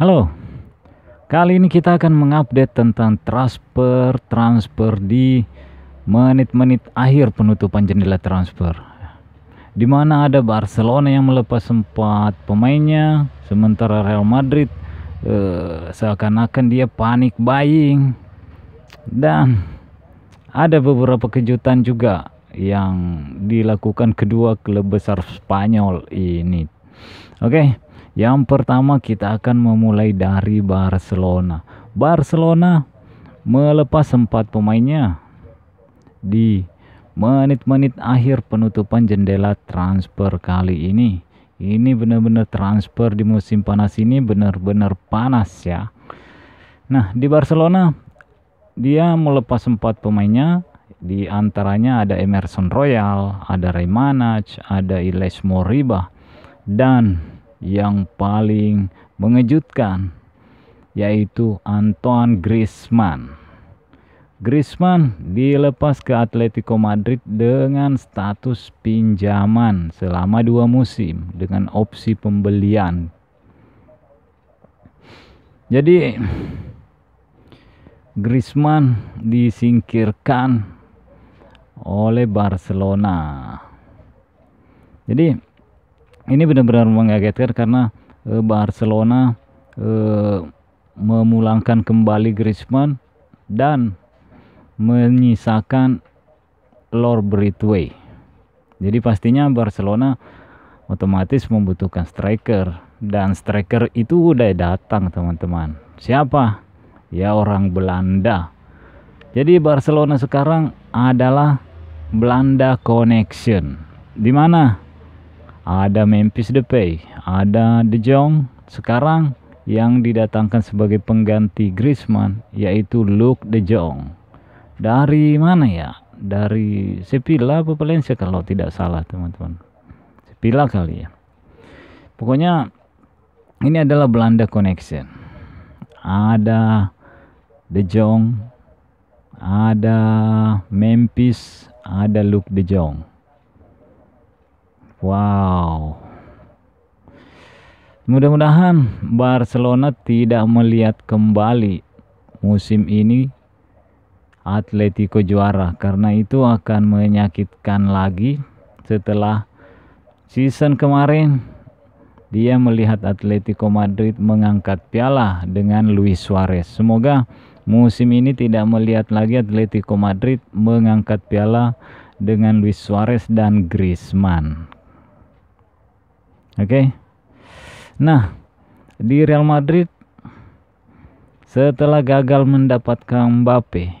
Halo, kali ini kita akan mengupdate tentang transfer transfer di menit-menit akhir penutupan jendela transfer. Di mana ada Barcelona yang melepas empat pemainnya, sementara Real Madrid eh, seakan-akan dia panik buying dan ada beberapa kejutan juga yang dilakukan kedua klub besar Spanyol ini. Oke. Okay yang pertama kita akan memulai dari Barcelona. Barcelona melepas empat pemainnya di menit-menit akhir penutupan jendela transfer kali ini. Ini benar-benar transfer di musim panas ini benar-benar panas ya. Nah, di Barcelona dia melepas empat pemainnya di antaranya ada Emerson Royal, ada Remanac, ada Iles Moriba dan yang paling mengejutkan yaitu Antoine Griezmann. Griezmann dilepas ke Atletico Madrid dengan status pinjaman selama dua musim dengan opsi pembelian. Jadi Griezmann disingkirkan oleh Barcelona. Jadi ini benar-benar mengagetkan karena e, Barcelona e, memulangkan kembali Griezmann dan menyisakan Lord Britway. Jadi pastinya Barcelona otomatis membutuhkan striker dan striker itu udah datang teman-teman. Siapa? Ya orang Belanda. Jadi Barcelona sekarang adalah Belanda Connection. Di mana? ada Memphis Depay, ada De Jong. Sekarang yang didatangkan sebagai pengganti Griezmann yaitu Luke De Jong. Dari mana ya? Dari Sevilla apa Valencia kalau tidak salah teman-teman. Sevilla kali ya. Pokoknya ini adalah Belanda connection. Ada De Jong, ada Memphis, ada Luke De Jong. Wow. Mudah-mudahan Barcelona tidak melihat kembali musim ini Atletico juara karena itu akan menyakitkan lagi setelah season kemarin dia melihat Atletico Madrid mengangkat piala dengan Luis Suarez. Semoga musim ini tidak melihat lagi Atletico Madrid mengangkat piala dengan Luis Suarez dan Griezmann Oke. Okay? Nah, di Real Madrid setelah gagal mendapatkan Mbappe,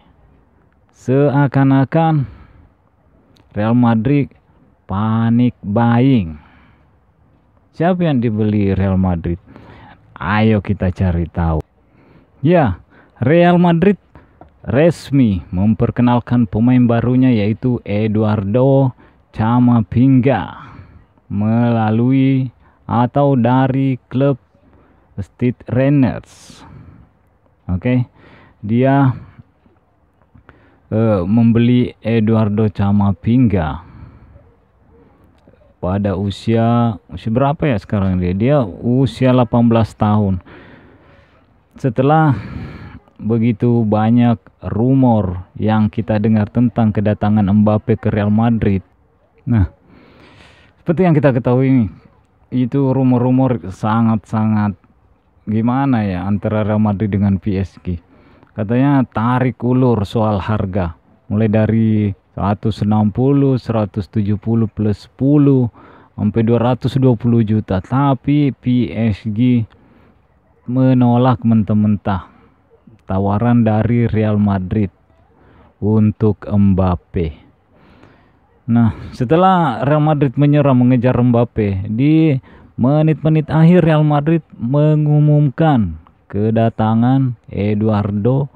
seakan-akan Real Madrid panik buying. Siapa yang dibeli Real Madrid? Ayo kita cari tahu. Ya, Real Madrid resmi memperkenalkan pemain barunya yaitu Eduardo Camavinga melalui atau dari klub Stade Rennes. Oke. Okay? Dia uh, membeli Eduardo Camavinga pada usia usia berapa ya sekarang dia? Dia usia 18 tahun. Setelah begitu banyak rumor yang kita dengar tentang kedatangan Mbappe ke Real Madrid. Nah, seperti yang kita ketahui itu rumor-rumor sangat-sangat gimana ya antara Real Madrid dengan PSG katanya tarik ulur soal harga mulai dari 160 170 plus 10 sampai 220 juta tapi PSG menolak mentah-mentah tawaran dari Real Madrid untuk Mbappe Nah, setelah Real Madrid menyerang mengejar Mbappe, di menit-menit akhir Real Madrid mengumumkan kedatangan Eduardo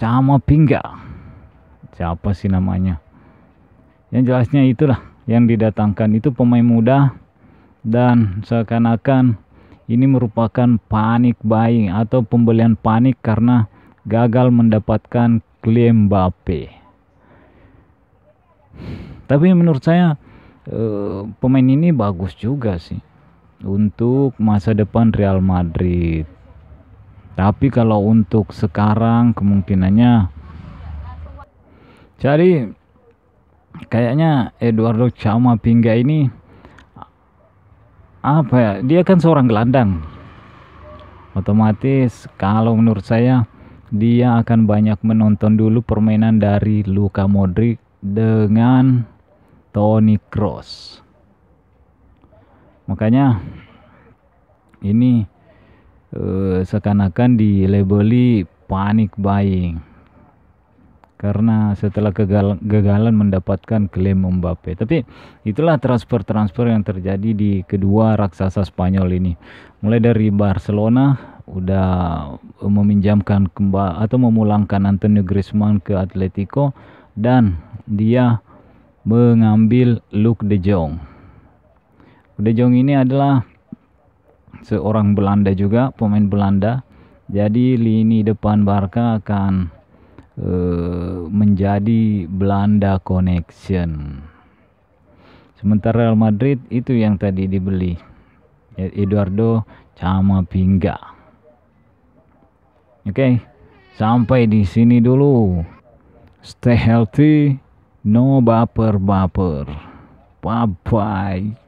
Camavinga. Siapa sih namanya? Yang jelasnya itulah yang didatangkan itu pemain muda dan seakan-akan ini merupakan panik buying atau pembelian panik karena gagal mendapatkan klaim Mbappe. Tapi menurut saya eh, pemain ini bagus juga sih untuk masa depan Real Madrid. Tapi kalau untuk sekarang kemungkinannya cari kayaknya Eduardo Chama Pingga ini apa ya? Dia kan seorang gelandang. Otomatis kalau menurut saya dia akan banyak menonton dulu permainan dari Luka Modric dengan Tony Cross. Makanya ini uh, seakan-akan di labeli panic buying karena setelah kegagalan, kegagalan mendapatkan klaim Mbappe. Tapi itulah transfer-transfer yang terjadi di kedua raksasa Spanyol ini. Mulai dari Barcelona udah eh, meminjamkan kembali atau memulangkan Antonio Griezmann ke Atletico dan dia mengambil Luke de Jong. De Jong ini adalah seorang Belanda juga, pemain Belanda. Jadi lini depan Barca akan e, menjadi Belanda connection. Sementara Real Madrid itu yang tadi dibeli. Ya, Eduardo Cama Pingga. Oke, okay, sampai di sini dulu. Stay healthy. No baper-baper. Bye-bye.